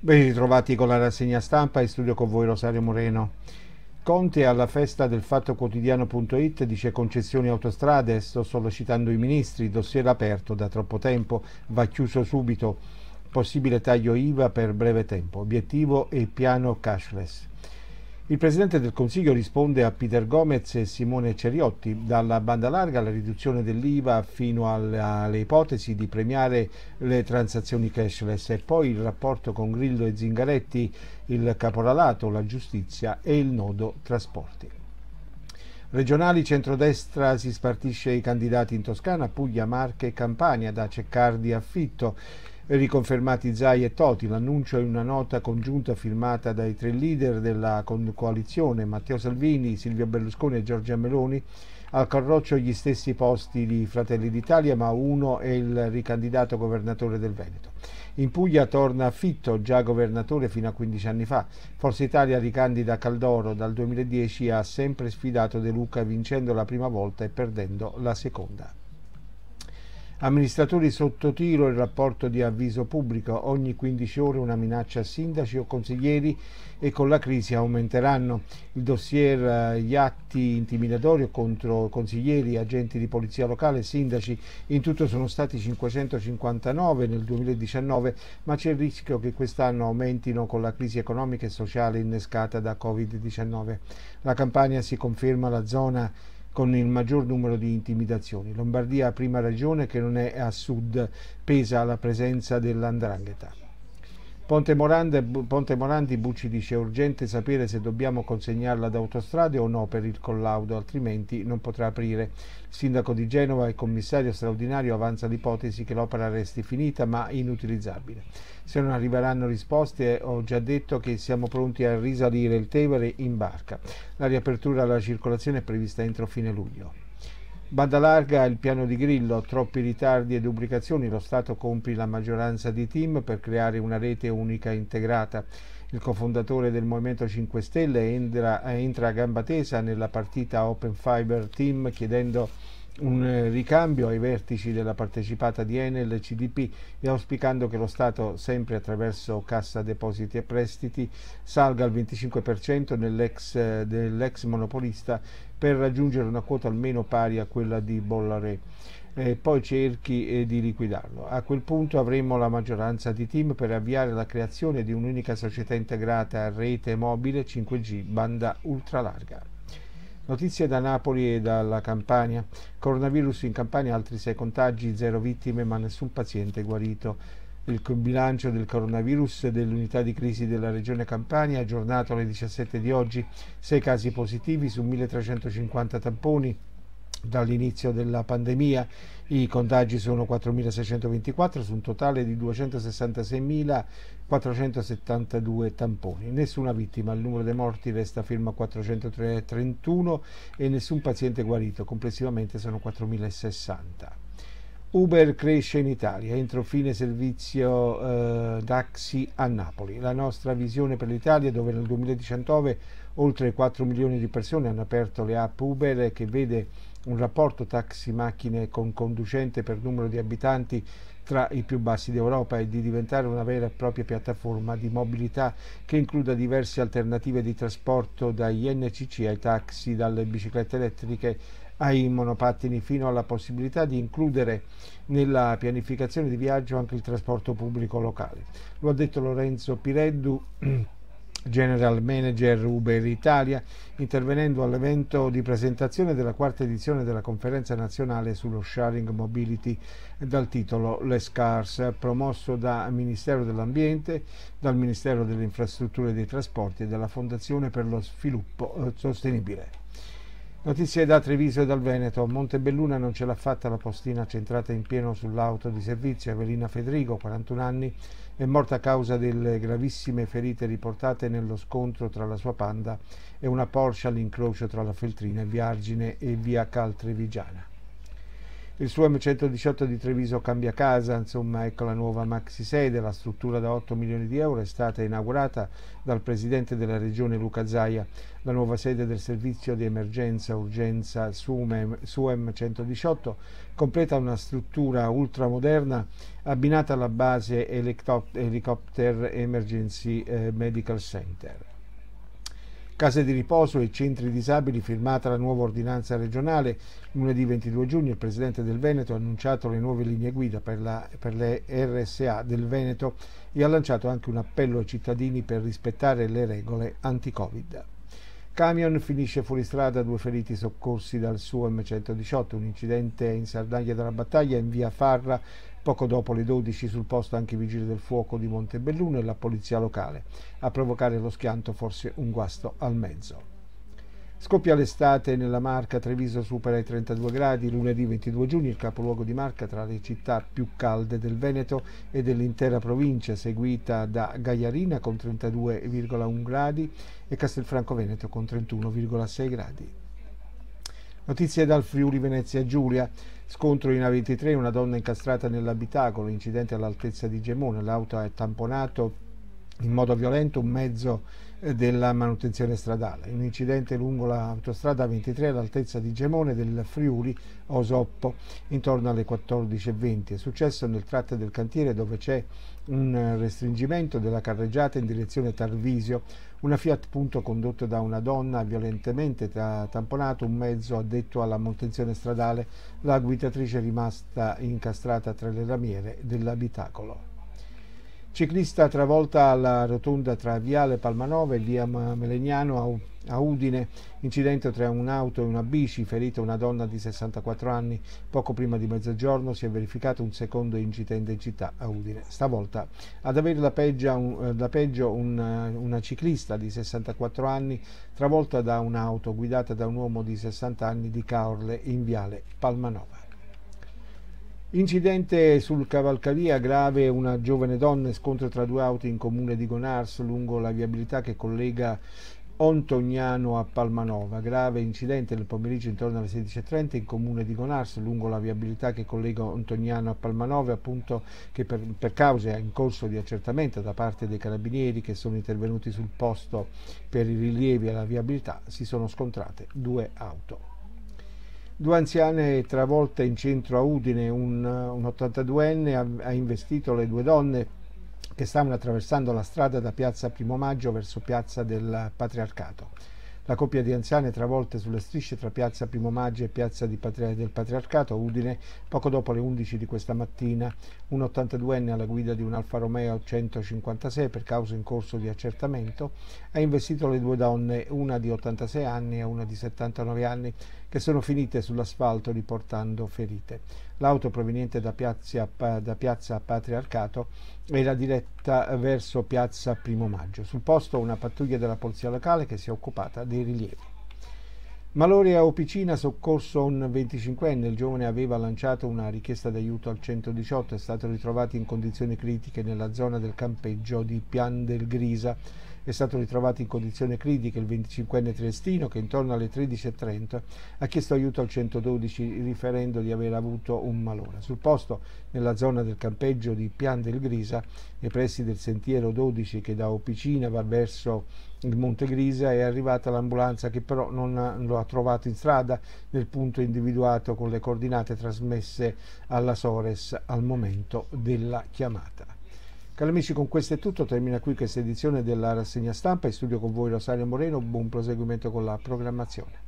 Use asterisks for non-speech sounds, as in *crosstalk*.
Ben ritrovati con la rassegna stampa in studio con voi Rosario Moreno. Conte alla festa del Fatto Quotidiano.it dice concessioni autostrade, sto sollecitando i ministri, dossier aperto da troppo tempo, va chiuso subito, possibile taglio IVA per breve tempo, obiettivo e piano cashless. Il Presidente del Consiglio risponde a Peter Gomez e Simone Ceriotti dalla banda larga alla riduzione dell'IVA fino alle ipotesi di premiare le transazioni cashless e poi il rapporto con Grillo e Zingaretti, il caporalato, la giustizia e il nodo trasporti. Regionali centrodestra si spartisce i candidati in Toscana, Puglia, Marche e Campania da Ceccardi a Fitto riconfermati Zai e Toti. L'annuncio è una nota congiunta firmata dai tre leader della coalizione, Matteo Salvini, Silvio Berlusconi e Giorgia Meloni, al carroccio gli stessi posti di Fratelli d'Italia, ma uno è il ricandidato governatore del Veneto. In Puglia torna Fitto, già governatore fino a 15 anni fa. Forza Italia ricandida Caldoro dal 2010 ha sempre sfidato De Luca vincendo la prima volta e perdendo la seconda. Amministratori sotto tiro il rapporto di avviso pubblico, ogni 15 ore una minaccia a sindaci o consiglieri e con la crisi aumenteranno. Il dossier, eh, gli atti intimidatori contro consiglieri, agenti di polizia locale, sindaci, in tutto sono stati 559 nel 2019, ma c'è il rischio che quest'anno aumentino con la crisi economica e sociale innescata da Covid-19. La campagna si conferma la zona con il maggior numero di intimidazioni. Lombardia, prima regione che non è a sud, pesa la presenza dell'andrangheta. Ponte, Morande, Ponte Morandi Bucci dice è urgente sapere se dobbiamo consegnarla ad autostrade o no per il collaudo, altrimenti non potrà aprire. Il sindaco di Genova e commissario straordinario avanza l'ipotesi che l'opera resti finita ma inutilizzabile. Se non arriveranno risposte ho già detto che siamo pronti a risalire il Tevere in barca. La riapertura alla circolazione è prevista entro fine luglio. Banda larga il piano di Grillo, troppi ritardi e duplicazioni, lo Stato compri la maggioranza di team per creare una rete unica integrata. Il cofondatore del Movimento 5 Stelle entra, entra a gamba tesa nella partita Open Fiber Team chiedendo un eh, ricambio ai vertici della partecipata di Enel e CDP e auspicando che lo Stato, sempre attraverso Cassa Depositi e Prestiti, salga al 25% nell'ex, eh, dell'ex monopolista per raggiungere una quota almeno pari a quella di Bollare e eh, poi cerchi di liquidarlo. A quel punto avremo la maggioranza di team per avviare la creazione di un'unica società integrata a rete mobile 5G banda ultralarga. Notizie da Napoli e dalla Campania. Coronavirus in Campania, altri sei contagi, zero vittime ma nessun paziente guarito. Il bilancio del coronavirus dell'unità di crisi della regione Campania aggiornato alle 17 di oggi, sei casi positivi su 1350 tamponi, dall'inizio della pandemia. I contagi sono 4.624 su un totale di 266.472 tamponi. Nessuna vittima, il numero dei morti resta fermo a 431 e nessun paziente guarito, complessivamente sono 4.060. Uber cresce in Italia, entro fine servizio eh, taxi a Napoli. La nostra visione per l'Italia, dove nel 2019 oltre 4 milioni di persone hanno aperto le app Uber, che vede un rapporto taxi macchine con conducente per numero di abitanti tra i più bassi d'Europa e di diventare una vera e propria piattaforma di mobilità che includa diverse alternative di trasporto dagli NCC ai taxi, dalle biciclette elettriche ai monopattini fino alla possibilità di includere nella pianificazione di viaggio anche il trasporto pubblico locale. Lo ha detto Lorenzo Pireddu *clears throat* general manager Uber Italia, intervenendo all'evento di presentazione della quarta edizione della conferenza nazionale sullo sharing mobility dal titolo Le Scars, promosso dal Ministero dell'Ambiente, dal Ministero delle Infrastrutture e dei Trasporti e dalla Fondazione per lo Sviluppo eh, Sostenibile. Notizie da Treviso e dal Veneto. Montebelluna non ce l'ha fatta la postina centrata in pieno sull'auto di servizio. Evelina Federico, 41 anni, è morta a causa delle gravissime ferite riportate nello scontro tra la sua panda e una Porsche all'incrocio tra la Feltrina e Via Argine e Via Caltrevigiana il suo M118 di Treviso cambia casa, insomma ecco la nuova maxi sede, la struttura da 8 milioni di euro è stata inaugurata dal presidente della regione Luca Zaia, la nuova sede del servizio di emergenza urgenza SUM, SUM 118 completa una struttura ultramoderna abbinata alla base Helicopter Emergency eh, Medical Center. Case di riposo e centri disabili firmata la nuova ordinanza regionale. Lunedì 22 giugno il Presidente del Veneto ha annunciato le nuove linee guida per, la, per le RSA del Veneto e ha lanciato anche un appello ai cittadini per rispettare le regole anti-Covid. Camion finisce fuori strada, due feriti soccorsi dal suo M118, un incidente in Sardegna della battaglia in via Farra Poco dopo le 12 sul posto anche i vigili del fuoco di Montebelluno e la polizia locale. A provocare lo schianto forse un guasto al mezzo. Scoppia l'estate nella marca, Treviso supera i 32 gradi, lunedì 22 giugno il capoluogo di marca tra le città più calde del Veneto e dell'intera provincia, seguita da Gagliarina con 32,1 gradi e Castelfranco Veneto con 31,6 gradi. Notizie dal Friuli Venezia Giulia. Scontro in A23, una donna incastrata nell'abitacolo, incidente all'altezza di Gemone. l'auto è tamponato in modo violento un mezzo della manutenzione stradale. Un incidente lungo l'autostrada 23 all'altezza di Gemone del Friuli Osoppo intorno alle 14.20. È successo nel tratto del cantiere dove c'è un restringimento della carreggiata in direzione Tarvisio. Una Fiat Punto condotta da una donna ha violentemente tamponato un mezzo addetto alla manutenzione stradale, la guidatrice è rimasta incastrata tra le ramiere dell'abitacolo. Ciclista travolta alla rotonda tra Viale Palmanova e Via Melegnano a Udine, incidente tra un'auto e una bici, ferita una donna di 64 anni. Poco prima di mezzogiorno si è verificato un secondo incidente in città a Udine. Stavolta ad avere la, peggia, un, la peggio una, una ciclista di 64 anni travolta da un'auto guidata da un uomo di 60 anni di Caorle in Viale Palmanova. Incidente sul cavalcavia grave, una giovane donna, scontra tra due auto in comune di Gonars lungo la viabilità che collega Ontognano a Palmanova. Grave incidente nel pomeriggio intorno alle 16.30 in comune di Gonars lungo la viabilità che collega Ontognano a Palmanova, appunto che per, per cause in corso di accertamento da parte dei carabinieri che sono intervenuti sul posto per i rilievi alla viabilità si sono scontrate due auto. Due anziane travolte in centro a Udine, un, un 82enne ha, ha investito le due donne che stavano attraversando la strada da piazza Primo Maggio verso piazza del Patriarcato. La coppia di anziane travolte sulle strisce tra piazza Primo Maggio e piazza Patri del Patriarcato a Udine poco dopo le 11 di questa mattina. Un 82enne alla guida di un Alfa Romeo 156 per causa in corso di accertamento ha investito le due donne, una di 86 anni e una di 79 anni, che sono finite sull'asfalto riportando ferite. L'auto proveniente da piazza, da piazza Patriarcato era diretta verso piazza Primo Maggio. Sul posto una pattuglia della polizia locale che si è occupata dei rilievi. Malore a Opicina soccorso un 25enne, il giovane aveva lanciato una richiesta d'aiuto al 118, è stato ritrovato in condizioni critiche nella zona del campeggio di Pian del Grisa è stato ritrovato in condizione critica il 25enne triestino che intorno alle 13.30 ha chiesto aiuto al 112 riferendo di aver avuto un malore. Sul posto, nella zona del campeggio di Pian del Grisa, nei pressi del sentiero 12 che da Opicina va verso il Monte Grisa, è arrivata l'ambulanza che però non lo ha trovato in strada nel punto individuato con le coordinate trasmesse alla Sores al momento della chiamata. Cari amici, con questo è tutto. Termina qui questa edizione della rassegna stampa. In studio con voi Rosario Moreno. Buon proseguimento con la programmazione.